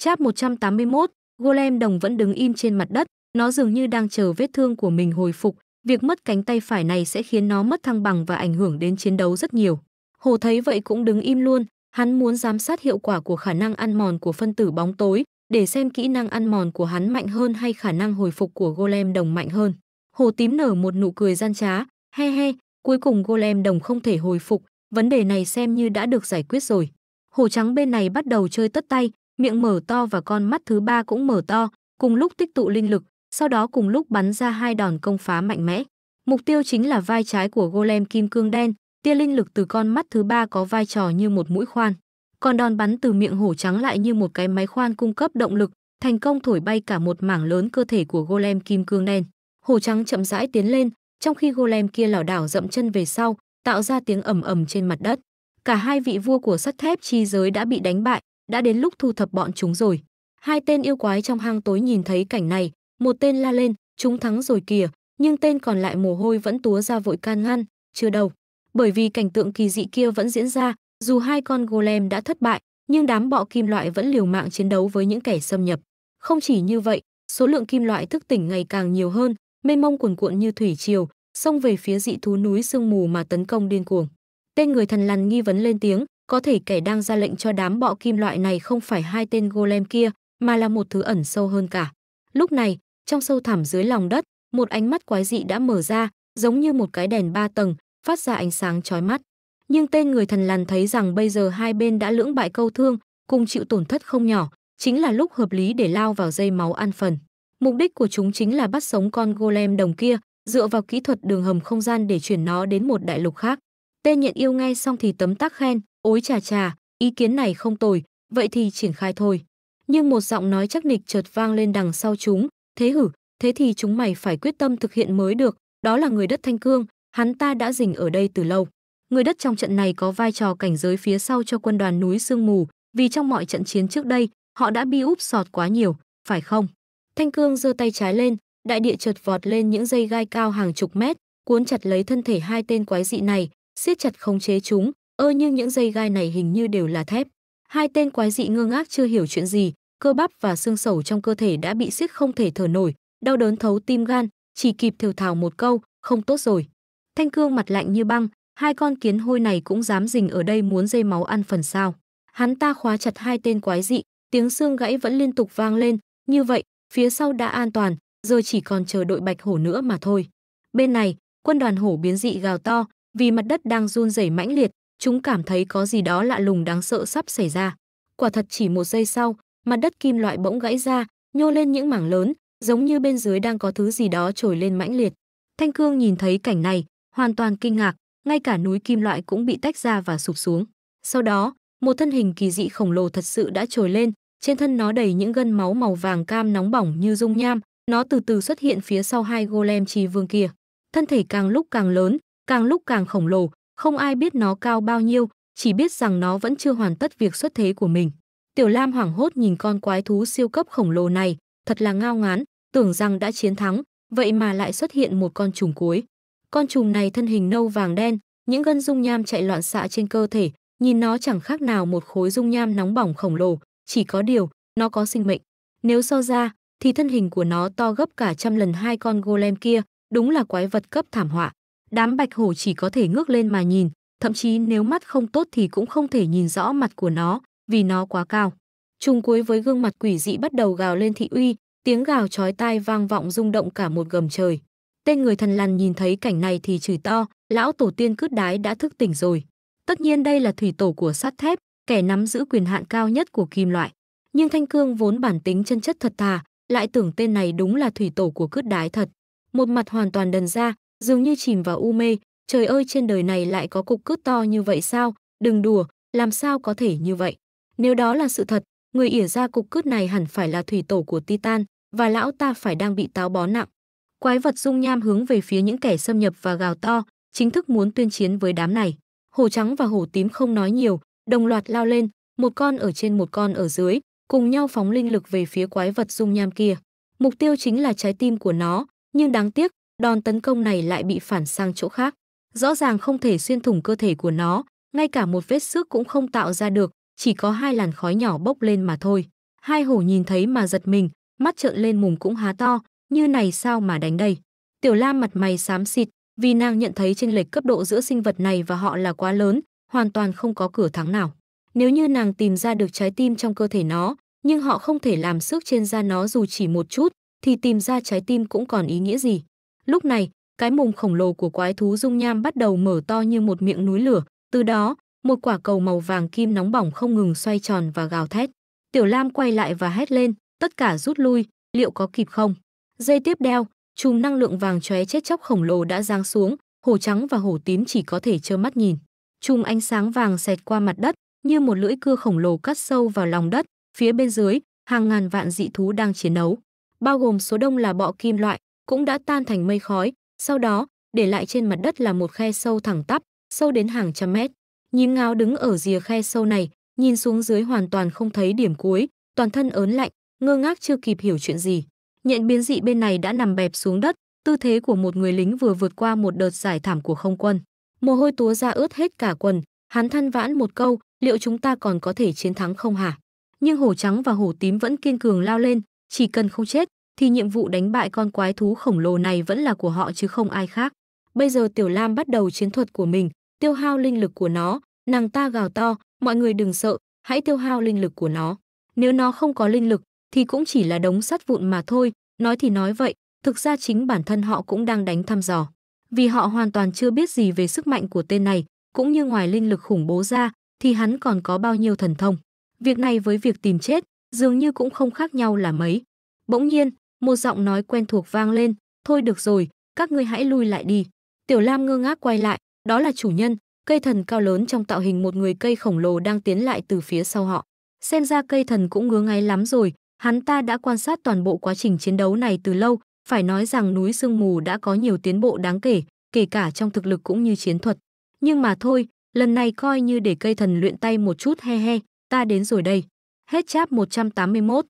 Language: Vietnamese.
Chap 181, Golem đồng vẫn đứng im trên mặt đất, nó dường như đang chờ vết thương của mình hồi phục, việc mất cánh tay phải này sẽ khiến nó mất thăng bằng và ảnh hưởng đến chiến đấu rất nhiều. Hồ thấy vậy cũng đứng im luôn, hắn muốn giám sát hiệu quả của khả năng ăn mòn của phân tử bóng tối, để xem kỹ năng ăn mòn của hắn mạnh hơn hay khả năng hồi phục của Golem đồng mạnh hơn. Hồ tím nở một nụ cười gian trá, he he, cuối cùng Golem đồng không thể hồi phục, vấn đề này xem như đã được giải quyết rồi. Hồ trắng bên này bắt đầu chơi tất tay, miệng mở to và con mắt thứ ba cũng mở to, cùng lúc tích tụ linh lực, sau đó cùng lúc bắn ra hai đòn công phá mạnh mẽ. Mục tiêu chính là vai trái của golem kim cương đen, tia linh lực từ con mắt thứ ba có vai trò như một mũi khoan. Còn đòn bắn từ miệng hổ trắng lại như một cái máy khoan cung cấp động lực, thành công thổi bay cả một mảng lớn cơ thể của golem kim cương đen. Hổ trắng chậm rãi tiến lên, trong khi golem kia lảo đảo dậm chân về sau, tạo ra tiếng ầm ầm trên mặt đất. Cả hai vị vua của sắt thép chi giới đã bị đánh bại, đã đến lúc thu thập bọn chúng rồi. Hai tên yêu quái trong hang tối nhìn thấy cảnh này, một tên la lên, chúng thắng rồi kìa, nhưng tên còn lại mồ hôi vẫn túa ra vội can ngăn, chưa đâu. Bởi vì cảnh tượng kỳ dị kia vẫn diễn ra, dù hai con golem đã thất bại, nhưng đám bọ kim loại vẫn liều mạng chiến đấu với những kẻ xâm nhập. Không chỉ như vậy, số lượng kim loại thức tỉnh ngày càng nhiều hơn, mê mông cuồn cuộn như thủy triều, xông về phía dị thú núi sương mù mà tấn công điên cuồng. Tên người thần lằn nghi vấn lên tiếng, có thể kẻ đang ra lệnh cho đám bọ kim loại này không phải hai tên golem kia, mà là một thứ ẩn sâu hơn cả. Lúc này, trong sâu thẳm dưới lòng đất, một ánh mắt quái dị đã mở ra, giống như một cái đèn ba tầng, phát ra ánh sáng chói mắt. Nhưng tên người thần lằn thấy rằng bây giờ hai bên đã lưỡng bại câu thương, cùng chịu tổn thất không nhỏ, chính là lúc hợp lý để lao vào dây máu ăn phần. Mục đích của chúng chính là bắt sống con golem đồng kia, dựa vào kỹ thuật đường hầm không gian để chuyển nó đến một đại lục khác. Tên nhận yêu nghe xong thì tấm tắc khen, Ối chà chà, ý kiến này không tồi, vậy thì triển khai thôi. Nhưng một giọng nói chắc nịch chợt vang lên đằng sau chúng, thế hử, thế thì chúng mày phải quyết tâm thực hiện mới được, đó là người đất Thanh Cương, hắn ta đã rình ở đây từ lâu. Người đất trong trận này có vai trò cảnh giới phía sau cho quân đoàn núi Sương Mù, vì trong mọi trận chiến trước đây, họ đã bị úp sọt quá nhiều, phải không? Thanh Cương giơ tay trái lên, đại địa chợt vọt lên những dây gai cao hàng chục mét, cuốn chặt lấy thân thể hai tên quái dị này, siết chặt khống chế chúng, Ơ nhưng những dây gai này hình như đều là thép. Hai tên quái dị ngơ ngác chưa hiểu chuyện gì, cơ bắp và xương sầu trong cơ thể đã bị siết không thể thở nổi, đau đớn thấu tim gan, chỉ kịp thều thào một câu, không tốt rồi. Thanh Cương mặt lạnh như băng, hai con kiến hôi này cũng dám rình ở đây muốn dây máu ăn phần sao. Hắn ta khóa chặt hai tên quái dị, tiếng xương gãy vẫn liên tục vang lên, như vậy, phía sau đã an toàn, giờ chỉ còn chờ đội bạch hổ nữa mà thôi. Bên này, quân đoàn hổ biến dị gào to, vì mặt đất đang run rẩy mãnh liệt, Chúng cảm thấy có gì đó lạ lùng đáng sợ sắp xảy ra. Quả thật chỉ một giây sau, mặt đất kim loại bỗng gãy ra, nhô lên những mảng lớn, giống như bên dưới đang có thứ gì đó trồi lên mãnh liệt. Thanh Cương nhìn thấy cảnh này, hoàn toàn kinh ngạc, ngay cả núi kim loại cũng bị tách ra và sụp xuống. Sau đó, một thân hình kỳ dị khổng lồ thật sự đã trồi lên, trên thân nó đầy những gân máu màu vàng cam nóng bỏng như dung nham, nó từ từ xuất hiện phía sau hai golem trì vương kia. Thân thể càng lúc càng lớn, càng lúc càng khổng lồ, không ai biết nó cao bao nhiêu, chỉ biết rằng nó vẫn chưa hoàn tất việc xuất thế của mình. Tiểu Lam hoảng hốt nhìn con quái thú siêu cấp khổng lồ này, thật là ngao ngán, tưởng rằng đã chiến thắng, vậy mà lại xuất hiện một con trùng cuối. Con trùng này thân hình nâu vàng đen, những gân dung nham chạy loạn xạ trên cơ thể, nhìn nó chẳng khác nào một khối dung nham nóng bỏng khổng lồ, chỉ có điều, nó có sinh mệnh. Nếu so ra, thì thân hình của nó to gấp cả trăm lần hai con golem kia, đúng là quái vật cấp thảm họa. Đám bạch hổ chỉ có thể ngước lên mà nhìn, thậm chí nếu mắt không tốt thì cũng không thể nhìn rõ mặt của nó, vì nó quá cao. Trùng cuối với gương mặt quỷ dị bắt đầu gào lên thị uy, tiếng gào chói tai vang vọng rung động cả một gầm trời. Tên người thần lằn nhìn thấy cảnh này thì chửi to, lão tổ tiên cướp đái đã thức tỉnh rồi. Tất nhiên đây là thủy tổ của sắt thép, kẻ nắm giữ quyền hạn cao nhất của kim loại. Nhưng Thanh Cương vốn bản tính chân chất thật thà, lại tưởng tên này đúng là thủy tổ của cướp đái thật. Một mặt hoàn toàn đần ra, dường như chìm vào u mê, trời ơi trên đời này lại có cục cướp to như vậy sao, đừng đùa, làm sao có thể như vậy. Nếu đó là sự thật, người ỉa ra cục cướp này hẳn phải là thủy tổ của Titan, và lão ta phải đang bị táo bó nặng. Quái vật dung nham hướng về phía những kẻ xâm nhập và gào to, chính thức muốn tuyên chiến với đám này. Hổ trắng và hổ tím không nói nhiều, đồng loạt lao lên, một con ở trên một con ở dưới, cùng nhau phóng linh lực về phía quái vật dung nham kia. Mục tiêu chính là trái tim của nó, nhưng đáng tiếc, đòn tấn công này lại bị phản sang chỗ khác. Rõ ràng không thể xuyên thủng cơ thể của nó, ngay cả một vết xước cũng không tạo ra được, chỉ có hai làn khói nhỏ bốc lên mà thôi. Hai hổ nhìn thấy mà giật mình, mắt trợn lên mùng cũng há to, như này sao mà đánh đây. Tiểu Lam mặt mày xám xịt, vì nàng nhận thấy chênh lệch cấp độ giữa sinh vật này và họ là quá lớn, hoàn toàn không có cửa thắng nào. Nếu như nàng tìm ra được trái tim trong cơ thể nó, nhưng họ không thể làm sức trên da nó dù chỉ một chút, thì tìm ra trái tim cũng còn ý nghĩa gì. Lúc này, cái mồm khổng lồ của quái thú dung nham bắt đầu mở to như một miệng núi lửa, từ đó, một quả cầu màu vàng kim nóng bỏng không ngừng xoay tròn và gào thét. Tiểu Lam quay lại và hét lên, tất cả rút lui, liệu có kịp không? Dây tiếp đeo, chùm năng lượng vàng chóe chết chóc khổng lồ đã giáng xuống, hổ trắng và hổ tím chỉ có thể trơ mắt nhìn. Chùm ánh sáng vàng xẹt qua mặt đất, như một lưỡi cưa khổng lồ cắt sâu vào lòng đất, phía bên dưới, hàng ngàn vạn dị thú đang chiến đấu, bao gồm số đông là bọ kim loại, cũng đã tan thành mây khói, sau đó, để lại trên mặt đất là một khe sâu thẳng tắp, sâu đến hàng trăm mét. Nhím ngáo đứng ở rìa khe sâu này, nhìn xuống dưới hoàn toàn không thấy điểm cuối, toàn thân ớn lạnh, ngơ ngác chưa kịp hiểu chuyện gì. Nhận biến dị bên này đã nằm bẹp xuống đất, tư thế của một người lính vừa vượt qua một đợt giải thảm của không quân. Mồ hôi túa ra ướt hết cả quần, hắn than vãn một câu, liệu chúng ta còn có thể chiến thắng không hả? Nhưng hổ trắng và hổ tím vẫn kiên cường lao lên, chỉ cần không chết, thì nhiệm vụ đánh bại con quái thú khổng lồ này vẫn là của họ chứ không ai khác. Bây giờ Tiểu Lam bắt đầu chiến thuật của mình, tiêu hao linh lực của nó, nàng ta gào to, mọi người đừng sợ, hãy tiêu hao linh lực của nó. Nếu nó không có linh lực thì cũng chỉ là đống sắt vụn mà thôi, nói thì nói vậy, thực ra chính bản thân họ cũng đang đánh thăm dò. Vì họ hoàn toàn chưa biết gì về sức mạnh của tên này, cũng như ngoài linh lực khủng bố ra thì hắn còn có bao nhiêu thần thông. Việc này với việc tìm chết dường như cũng không khác nhau là mấy. Bỗng nhiên, một giọng nói quen thuộc vang lên, "Thôi được rồi, các ngươi hãy lui lại đi." Tiểu Lam ngơ ngác quay lại, đó là chủ nhân, cây thần cao lớn trong tạo hình một người cây khổng lồ đang tiến lại từ phía sau họ. Xem ra cây thần cũng ngứa ngáy lắm rồi, hắn ta đã quan sát toàn bộ quá trình chiến đấu này từ lâu, phải nói rằng núi sương mù đã có nhiều tiến bộ đáng kể, kể cả trong thực lực cũng như chiến thuật. Nhưng mà thôi, lần này coi như để cây thần luyện tay một chút he he, ta đến rồi đây. Hết chap 181